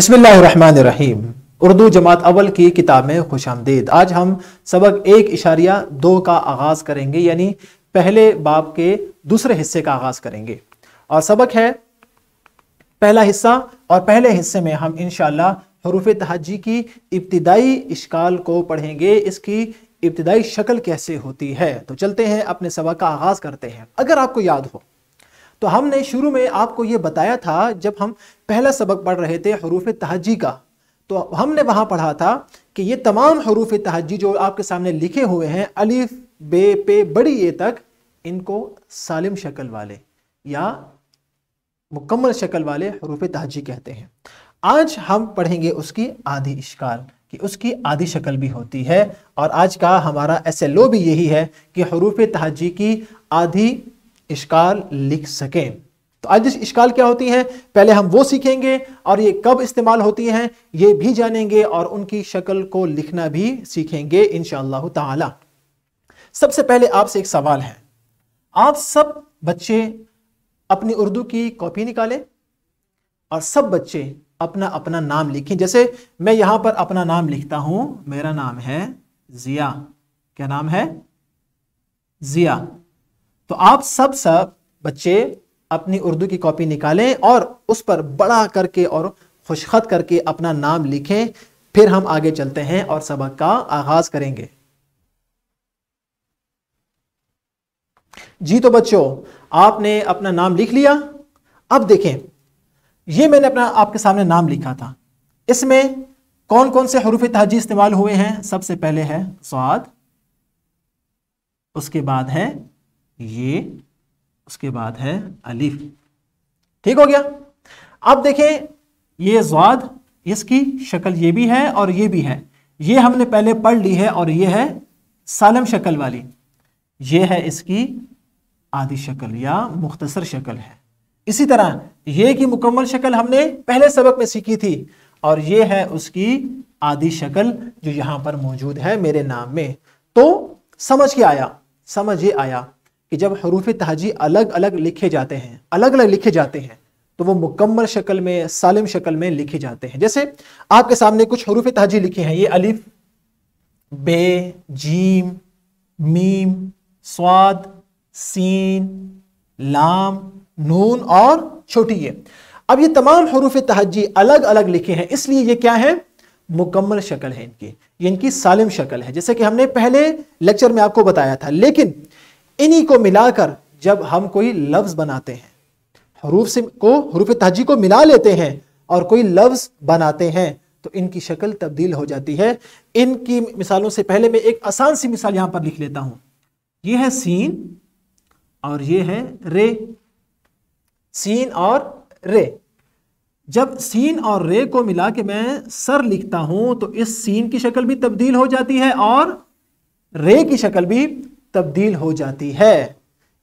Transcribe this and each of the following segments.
बसमीम उर्दू जमात अवल की किताब में खुश आमदीद आज हम सबक एक इशारिया दो का आगाज़ करेंगे यानी पहले बाब के दूसरे हिस्से का आगाज़ करेंगे और सबक है पहला हिस्सा और पहले हिस्से में हम इन हरूफ तहजी की इब्तदाई इश्काल को पढ़ेंगे इसकी इब्तदाई शक्ल कैसे होती है तो चलते हैं अपने सबक का आगाज़ करते हैं अगर आपको याद हो तो हमने शुरू में आपको ये बताया था जब हम पहला सबक पढ़ रहे थे हरूफ तहजी का तो हमने वहाँ पढ़ा था कि ये तमाम हरूफ तहजी जो आपके सामने लिखे हुए हैं अलीफ बे पे बड़ी ए तक इनको सालिम शक्ल वाले या मुकम्मल शक्ल वाले हरूफ तहजी कहते हैं आज हम पढ़ेंगे उसकी आधी इश्काल कि उसकी आधी शक्ल भी होती है और आज का हमारा एस एल ओ भी यही है कि हरूफ तहजी की आधी इश्काल लिख सकें तो आजिश इश्काल क्या होती हैं पहले हम वो सीखेंगे और ये कब इस्तेमाल होती हैं ये भी जानेंगे और उनकी शक्ल को लिखना भी सीखेंगे इन ताला सबसे पहले आपसे एक सवाल है आप सब बच्चे अपनी उर्दू की कॉपी निकालें और सब बच्चे अपना अपना नाम लिखें जैसे मैं यहां पर अपना नाम लिखता हूं मेरा नाम है ज़िया क्या नाम है ज़िया तो आप सब सब बच्चे अपनी उर्दू की कॉपी निकालें और उस पर बड़ा करके और खुशखत करके अपना नाम लिखें फिर हम आगे चलते हैं और सबक का आगाज करेंगे जी तो बच्चों आपने अपना नाम लिख लिया अब देखें ये मैंने अपना आपके सामने नाम लिखा था इसमें कौन कौन से हरूफ तहजी इस्तेमाल हुए हैं सबसे पहले है स्वाद उसके बाद है ये उसके बाद है अलीफ ठीक हो गया अब देखें ये जवाद इसकी शक्ल ये भी है और ये भी है ये हमने पहले पढ़ ली है और ये है सालम शक्ल वाली ये है इसकी आदि शक्ल या मुख्तसर शक्ल है इसी तरह ये की मुकम्मल शक्ल हमने पहले सबक में सीखी थी और ये है उसकी आदि शक्ल जो यहां पर मौजूद है मेरे नाम में तो समझ के आया समझ ये आया कि जब हरूफ तहजी अलग अलग लिखे जाते हैं अलग अलग लिखे जाते हैं तो वो मुकम्मल शक्ल में सालिम शक्ल में लिखे जाते हैं जैसे आपके सामने कुछ हरूफ तहजी लिखे हैं ये अलिफ बे जीम मीम स्वाद सीन लाम नून और छोटी ये अब ये तमाम हरूफ तहजी अलग अलग लिखे हैं इसलिए ये क्या है मुकम्मल शक्ल है इनकी ये इनकी सालिम शक्ल है जैसे कि हमने पहले लेक्चर में आपको बताया था लेकिन इन्हीं को मिलाकर जब हम कोई लफ्ज़ बनाते हैं हरूफ से को हरूफ तहजी को मिला लेते हैं और कोई लफ्ज़ बनाते हैं तो इनकी शक्ल तब्दील हो जाती है इनकी मिसालों से पहले मैं एक आसान सी मिसाल यहाँ पर लिख लेता हूँ ये है सीन और ये है रे सीन और रे जब सीन और रे को मिला के मैं सर लिखता हूं तो इस सीन की शक्ल भी तब्दील हो जाती है और रे की शक्ल भी तब्दील हो जाती है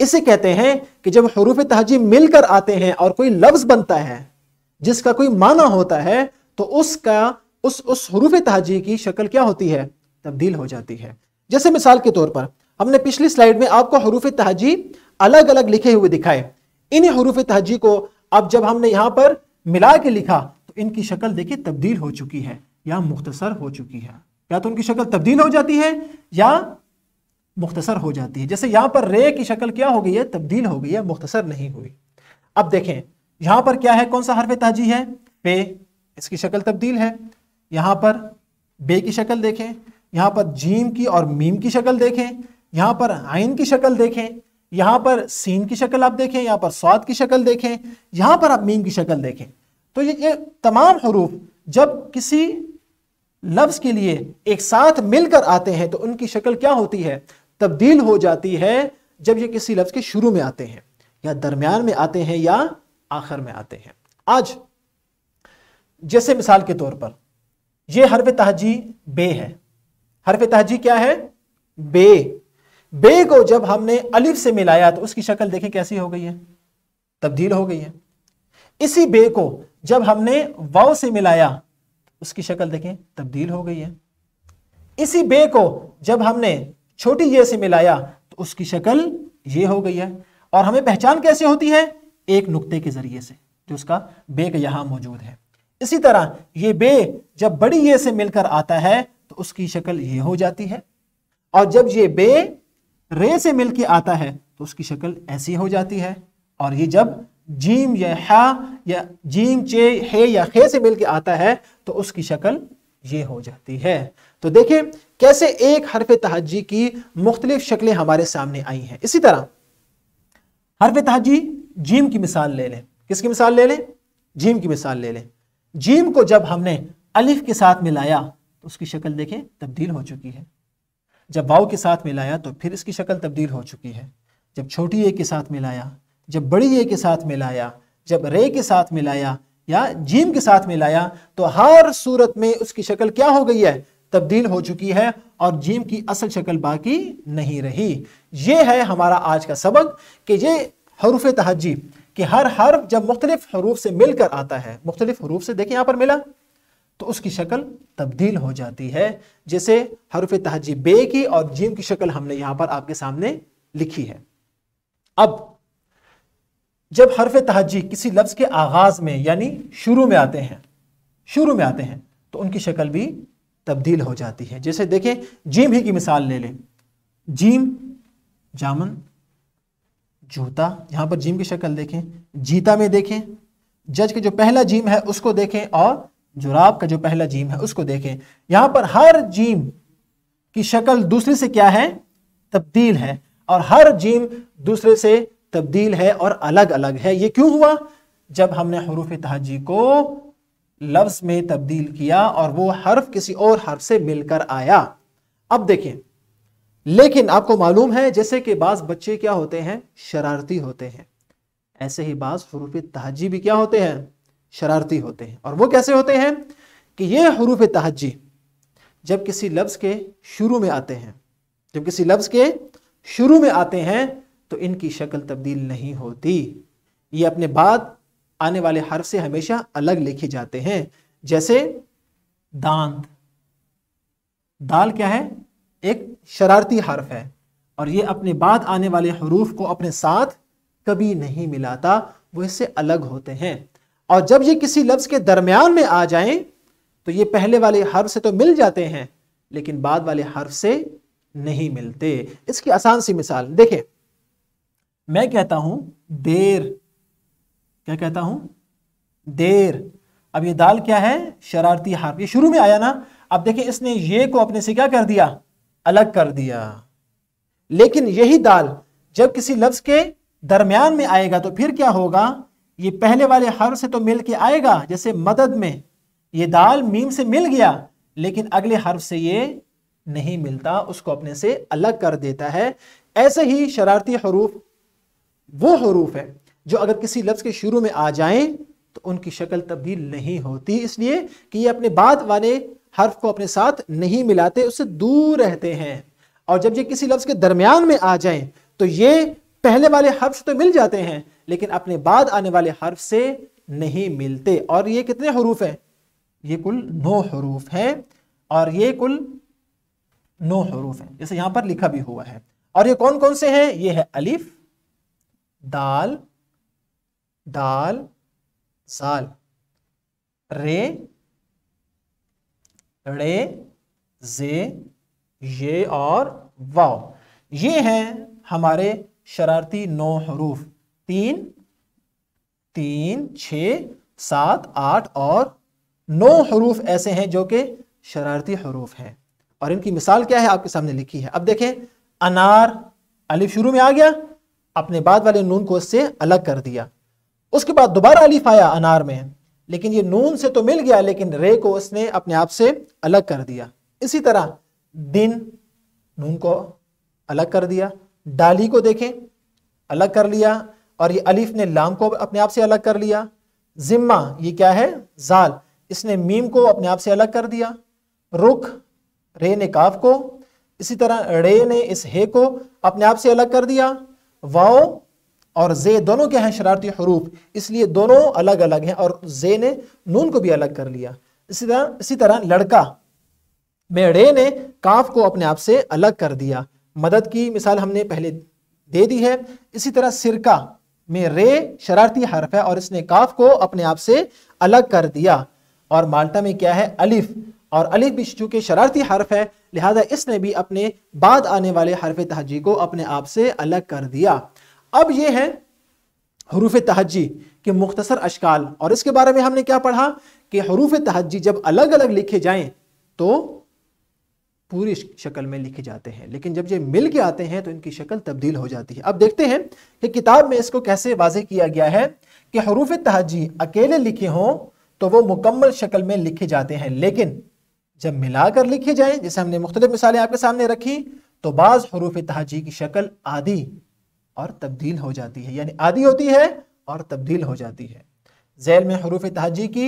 इसे कहते हैं कि जब हरूफ तहजी मिलकर आते हैं और कोई लफ्ज बनता है जिसका कोई माना होता है तो उसका उस उस हरूफ तहजी की शक्ल क्या होती है तब्दील हो जाती है जैसे मिसाल के तौर पर हमने पिछली स्लाइड में आपको हरूफ तहजी अलग अलग लिखे हुए दिखाए इन हरूफ तहजी को अब जब हमने यहां पर मिला के लिखा तो इनकी शक्ल देखिए तब्दील हो चुकी है या मुख्तसर हो चुकी है या तो उनकी शक्ल तब्दील हो जाती है या मुख्तसर हो जाती है जैसे यहाँ पर रे की शक्ल क्या हो गई है तब्दील हो गई है मुख्तसर नहीं हुई अब देखें यहाँ पर क्या है कौन सा हरफ ताजी है पे इसकी शक्ल तब्दील है यहां पर बे की शक्ल देखें यहाँ पर जीम की और मीम की शक्ल देखें यहां पर आइन की शक्ल देखें यहाँ पर सीन की शक्ल आप देखें यहाँ पर स्वाद की शक्ल देखें यहाँ पर आप मीम की शक्ल देखें तो ये, ये तमाम हरूफ जब किसी लफ्ज़ के लिए एक साथ मिलकर आते हैं तो उनकी शक्ल क्या होती है तब्दील हो जाती है जब ये किसी लफ्ज़ के शुरू में आते हैं या दरमियान में आते हैं या आखिर में आते हैं आज जैसे मिसाल के तौर पर यह हरफ तहजी बे है हरफ तहजी क्या है बे बे को जब हमने अलिफ से मिलाया तो उसकी शक्ल देखें कैसी हो गई है तब्दील हो गई है इसी बे को जब हमने वाव से मिलाया तो उसकी शक्ल देखें तब्दील हो गई है इसी बे को जब हमने छोटी ये से मिलाया तो उसकी शक्ल ये हो गई है और हमें पहचान कैसे होती है एक नुक्ते के ज़रिए से जो उसका बेग यहाँ मौजूद है इसी तरह ये बे जब बड़ी ये से मिलकर आता है तो उसकी शक्ल ये हो जाती है और जब ये बे रे से मिलकर आता है तो उसकी शक्ल ऐसी हो जाती है और ये जब जीम या हा या जीम चे हे या खे से मिलकर आता है तो उसकी शक्ल ये हो जाती है तो देखिए कैसे एक हरफ तहजी की मुख्तलिफ शक्लें हमारे सामने आई हैं इसी तरह हरफ तहजी जीम की मिसाल ले लें किसकी मिसाल ले लें जीम की मिसाल ले लें जीम को जब हमने अलिफ के साथ मिलाया तो उसकी शक्ल देखें तब्दील हो चुकी है जब वाव के साथ मिलाया तो फिर इसकी शक्ल तब्दील हो चुकी है जब छोटी ए के साथ मिलाया जब बड़ी ए के साथ मिलाया जब रे के साथ मिलाया या जीम के साथ मिलाया तो हर सूरत में उसकी शक्ल क्या हो गई है तब्दील हो चुकी है और जीम की असल शक्ल बाकी नहीं रही ये है हमारा आज का सबक कि ये हरूफ तहजीब कि हर हर जब मुख्तलिफ हरूफ से मिलकर आता है मुख्तलिफ हरूफ से देखें यहाँ पर मिला तो उसकी शक्ल तब्दील हो जाती है जैसे हरूफ तहजीब बे की और जीम की शक्ल हमने यहाँ पर आपके सामने लिखी है अब जब हरफ तहजी किसी लफ्ज़ के आगाज़ में यानी शुरू में आते हैं शुरू में आते हैं तो उनकी शक्ल भी तब्दील हो जाती है जैसे देखें जीम ही की मिसाल ले लें जीम जामन जूता यहाँ पर जीम की शक्ल देखें जीता में देखें जज का जो पहला जीम है उसको देखें और जुराब का जो पहला जीम है उसको देखें यहाँ पर हर जीम की शक्ल दूसरे से क्या है तब्दील है और हर जीम दूसरे से तब्दील है और अलग अलग है ये क्यों हुआ जब हमने हरूफ तहजी को लफ्ज में तब्दील किया और वो हर्फ किसी और हर्फ से मिलकर आया अब देखिए लेकिन आपको मालूम है जैसे कि बाज़ बच्चे क्या होते हैं शरारती होते हैं ऐसे ही बाज़ हरूफ तहजी भी क्या होते हैं शरारती होते हैं और वो कैसे होते हैं कि ये हरूफ तहजी जब किसी लफ्ज़ के शुरू में आते हैं जब किसी लफ्ज़ के शुरू में आते हैं तो इनकी शक्ल तब्दील नहीं होती ये अपने बाद आने वाले हर्फ से हमेशा अलग लिखे जाते हैं जैसे दांत दाल क्या है एक शरारती हर्फ है और ये अपने बाद आने वाले हरूफ को अपने साथ कभी नहीं मिलाता वो इससे अलग होते हैं और जब ये किसी लफ्ज़ के दरमियान में आ जाएं तो ये पहले वाले हर्फ से तो मिल जाते हैं लेकिन बाद वाले हर्फ से नहीं मिलते इसकी आसान सी मिसाल देखें मैं कहता हूं देर क्या कहता हूं देर अब ये दाल क्या है शरारती हार ये शुरू में आया ना अब देखिए इसने ये को अपने से क्या कर दिया अलग कर दिया लेकिन यही दाल जब किसी लफ्ज़ के दरमियान में आएगा तो फिर क्या होगा ये पहले वाले हर से तो मिल के आएगा जैसे मदद में ये दाल मीम से मिल गया लेकिन अगले हर्फ से ये नहीं मिलता उसको अपने से अलग कर देता है ऐसे ही शरारती हरूफ वो हरूफ है जो अगर किसी लफ्ज़ के शुरू में आ जाएं तो उनकी शक्ल तब्दील नहीं होती इसलिए कि ये अपने बाद वाले हर्फ को अपने साथ नहीं मिलाते उससे दूर रहते हैं और जब ये किसी लफ्ज़ के दरमियान में आ जाएं तो ये पहले वाले हर्फ से तो मिल जाते हैं लेकिन अपने बाद आने वाले हर्फ से नहीं मिलते और ये कितने हरूफ हैं ये कुल नौ हरूफ हैं और ये कुल नौ हरूफ हैं जैसे यहाँ पर लिखा भी हुआ है और ये कौन कौन से हैं ये है अलिफ़ दाल दाल साल रे रे जे ये और वाव ये हैं हमारे शरारती नौ हरूफ तीन तीन छ सात आठ और नौ हरूफ ऐसे हैं जो कि शरारती हरूफ हैं और इनकी मिसाल क्या है आपके सामने लिखी है अब देखें अनार अलिफ शुरू में आ गया अपने बाद वाले नून को इससे अलग कर दिया उसके बाद दोबारा अलीफ आया अनार में लेकिन ये नून से तो मिल गया लेकिन रे को उसने अपने आप से अलग कर दिया इसी तरह दिन नून को अलग कर दिया डाली को देखें अलग कर लिया और ये अलीफ ने लाम को अपने आप से अलग कर लिया जिम्मा ये क्या है जाल इसने मीम को अपने आप से अलग कर दिया रुख रे ने काफ को इसी तरह रे ने इस हे को अपने आप से अलग कर दिया वाओ और जे दोनों क्या हैं शरारती हरूफ इसलिए दोनों अलग अलग हैं और जे ने नून को भी अलग कर लिया इसी तरह इसी तरह लड़का मेड़े ने काफ को अपने आप से अलग कर दिया मदद की मिसाल हमने पहले दे दी है इसी तरह सिरका में रे शरारती हर्फ है और इसने काफ को अपने आप से अलग कर दिया और माल्टा में क्या है अलिफ और अलिफ भी चूंकि शरारती हर्फ है लिहाजा इसने भी अपने बाद आने वाले हरफ तहजी को अपने आप से अलग कर दिया अब यह है हरूफ तहजी के मुख्तसर अशकाल और इसके बारे में हमने क्या पढ़ा कि हरूफ तहजी जब अलग अलग लिखे जाएं तो पूरी शक्ल में लिखे जाते हैं लेकिन जब ये मिल के आते हैं तो इनकी शक्ल तब्दील हो जाती है अब देखते हैं कि किताब में इसको कैसे वाजह किया गया है कि हरूफ तहजी अकेले लिखे हों तो वो मुकम्मल शक्ल में लिखे जाते हैं लेकिन जब मिलाकर लिखे जाए जैसे हमने मुख्तलिफ मिसालें आपके सामने रखी तो बाज़ हरूफ तहजी की शक्ल आदि और तब्दील हो जाती है यानी आदि होती है और तब्दील हो जाती है जैल में हरूफ तहजी की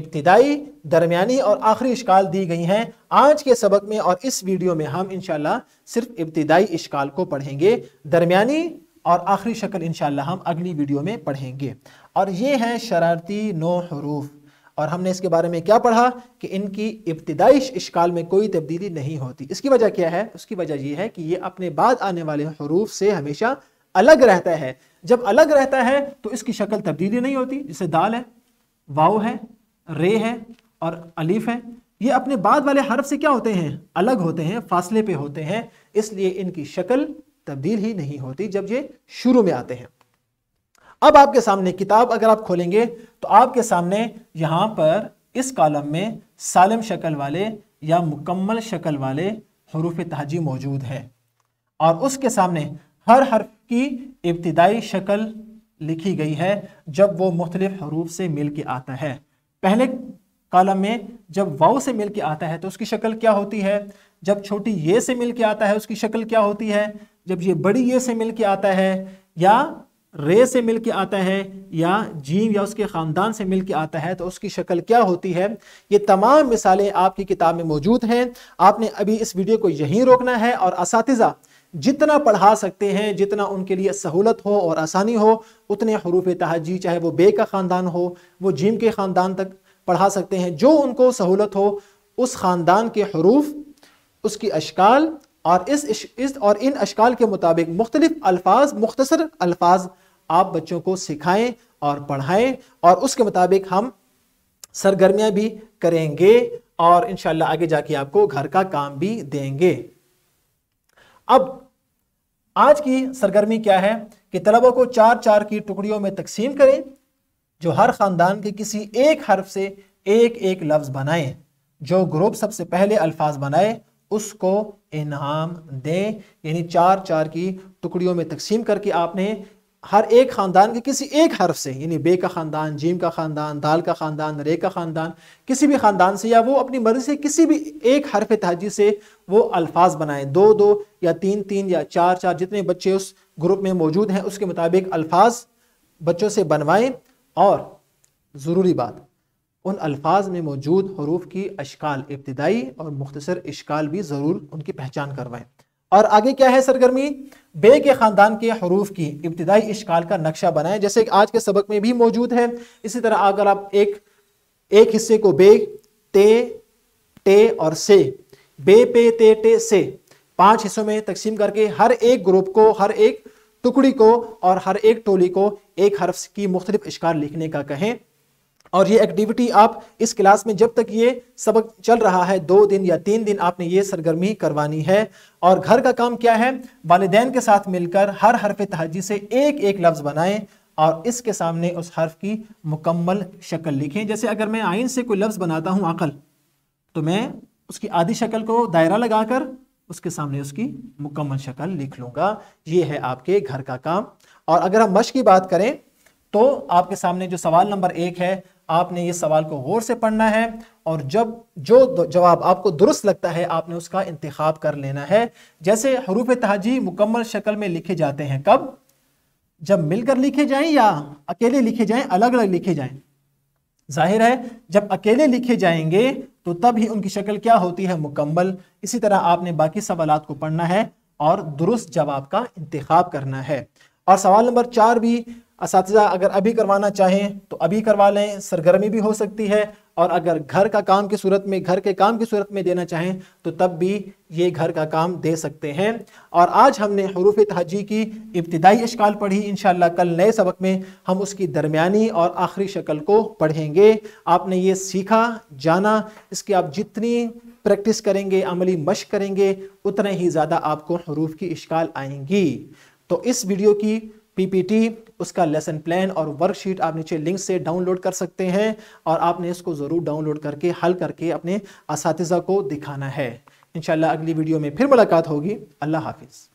इब्तदाई दरमियानी और आखिरी इश्काल दी गई हैं आज के सबक में और इस वीडियो में हम इनशाला सिर्फ इब्तदाई इश्काल को पढ़ेंगे दरमियानी और आखिरी शक्ल इनशाला हम अगली वीडियो में पढ़ेंगे और ये हैं शरारती नो हरूफ और हमने इसके बारे में क्या पढ़ा कि इनकी इब्तदाई इश्काल में कोई तब्दीली नहीं होती इसकी वजह क्या है उसकी वजह यह है कि ये अपने बाद आने वाले हरूफ से हमेशा अलग रहता है जब अलग रहता है तो इसकी शक्ल तब्दीली नहीं होती जैसे दाल है वाओ है रे है और अलीफ है ये अपने बाद वाले हरफ से क्या होते हैं अलग होते हैं फासले पे होते हैं इसलिए इनकी शक्ल तब्दील ही नहीं होती जब ये शुरू में आते हैं अब आपके सामने किताब अगर आप खोलेंगे तो आपके सामने यहाँ पर इस कॉलम में सालम शक्ल वाले या मुकम्मल शक्ल वाले हरूफ तहजी मौजूद है और उसके सामने हर हर्फ की इब्तदाई शक्ल लिखी गई है जब वो मुख्तलिफ हरूफ से मिल के आता है पहले कॉलम में जब वाऊ से मिल के आता है तो उसकी शक्ल क्या होती है जब छोटी ये से मिल के आता है उसकी शक्ल क्या होती है जब ये बड़ी ये से मिल के आता है या रे से मिल के आता है या जीव या उसके ख़ानदान से मिल के आता है तो उसकी शक्ल क्या होती है ये तमाम मिसालें आपकी किताब में मौजूद हैं आपने अभी इस वीडियो को यहीं रोकना है और इस जितना पढ़ा सकते हैं जितना उनके लिए सहूलत हो और आसानी हो उतने हरूफ तहजी चाहे वो बे का ख़ानदान हो वो जीम के ख़ानदान तक पढ़ा सकते हैं जो उनको सहूलत हो उस ख़ानदान के हरूफ उसकी अशकाल और इस, इस और इन अशकाल के मुताबिक मुख्तलिफ़ अल्फाज मुख्तसर अल्फाज आप बच्चों को सिखाएं और पढ़ाएं और उसके मुताबिक हम सरगर्मियां भी करेंगे और इन आगे जाके आपको घर का काम भी देंगे अब आज की सरगर्मी क्या है कि तलबा को चार चार की टुकड़ियों में तकसीम करें जो हर ख़ानदान के किसी एक हर्फ से एक एक लफ्ज़ बनाएं जो ग्रुप सबसे पहले अल्फाज बनाए उसको इनाम दें यानी चार चार की टुकड़ियों में तकसीम करके आपने हर एक ख़ानदान के किसी एक हर्फ से यानी बे का ख़ानदान जीम का ख़ानदान दाल का ख़ानदान रे का ख़ानदान किसी भी ख़ानदान से या वो अपनी मर्ज़ी से किसी भी एक हर्फ तहजी से वो अल्फाज बनाएं दो दो या तीन तीन या चार चार जितने बच्चे उस ग्रुप में मौजूद हैं उसके मुताबिक अल्फाज बच्चों से बनवाएं और ज़रूरी बात उन अल्फाज में मौजूद हरूफ की अशकाल इब्तदाई और मुख्तर अशकाल भी ज़रूर उनकी पहचान करवाएँ और आगे क्या है सरगर्मी बे के ख़ानदान के हरूफ की इब्तदाई इश्काल का नक्शा बनाएं जैसे आज के सबक में भी मौजूद है इसी तरह अगर आप एक एक हिस्से को बे ते टे और से बे पे ते टे से पांच हिस्सों में तकसीम करके हर एक ग्रुप को हर एक टुकड़ी को और हर एक टोली को एक हर्फ की मुख्तलिफ इश्कार लिखने का कहें और ये एक्टिविटी आप इस क्लास में जब तक ये सबक चल रहा है दो दिन या तीन दिन आपने ये सरगर्मी करवानी है और घर का काम क्या है वालदेन के साथ मिलकर हर हरफ तहजी से एक एक लफ्ज़ बनाएं और इसके सामने उस हर्फ की मुकम्मल शक्ल लिखें जैसे अगर मैं आइन से कोई लफ्ज़ बनाता हूँ अकल तो मैं उसकी आधी शक्ल को दायरा लगाकर उसके सामने उसकी मुकम्मल शक्ल लिख लूँगा ये है आपके घर का काम और अगर हम मश की बात करें तो आपके सामने जो सवाल नंबर एक है आपने ये सवाल को गौर से पढ़ना है और जब जो जवाब आपको दुरुस्त लगता है आपने उसका इंतखब कर लेना है जैसे हरूफ तहजी मुकम्मल शक्ल में लिखे जाते हैं कब जब मिलकर लिखे जाएं या अकेले लिखे जाएं अलग अलग लिखे जाएं जाहिर है जब अकेले लिखे जाएंगे तो तब ही उनकी शक्ल क्या होती है मुकम्मल इसी तरह आपने बाकी सवाल को पढ़ना है और दुरुस्त जवाब का इंतखब करना है और सवाल नंबर चार भी इस अगर अभी करवाना चाहें तो अभी करवा लें सरगर्मी भी हो सकती है और अगर घर का काम की सूरत में घर के काम की सूरत में देना चाहें तो तब भी ये घर का काम दे सकते हैं और आज हमने हरूफ तहजी की इब्तदाई अशकाल पढ़ी इन कल नए सबक में हम उसकी दरमियानी और आखिरी शक्ल को पढ़ेंगे आपने ये सीखा जाना इसकी आप जितनी प्रैक्टिस करेंगे अमली मश करेंगे उतने ही ज़्यादा आपको हरूफ की अशकाल आएंगी तो इस वीडियो की पीपीटी उसका लेसन प्लान और वर्कशीट आप नीचे लिंक से डाउनलोड कर सकते हैं और आपने इसको ज़रूर डाउनलोड करके हल करके अपने इस को दिखाना है इंशाल्लाह अगली वीडियो में फिर मुलाकात होगी अल्लाह हाफिज़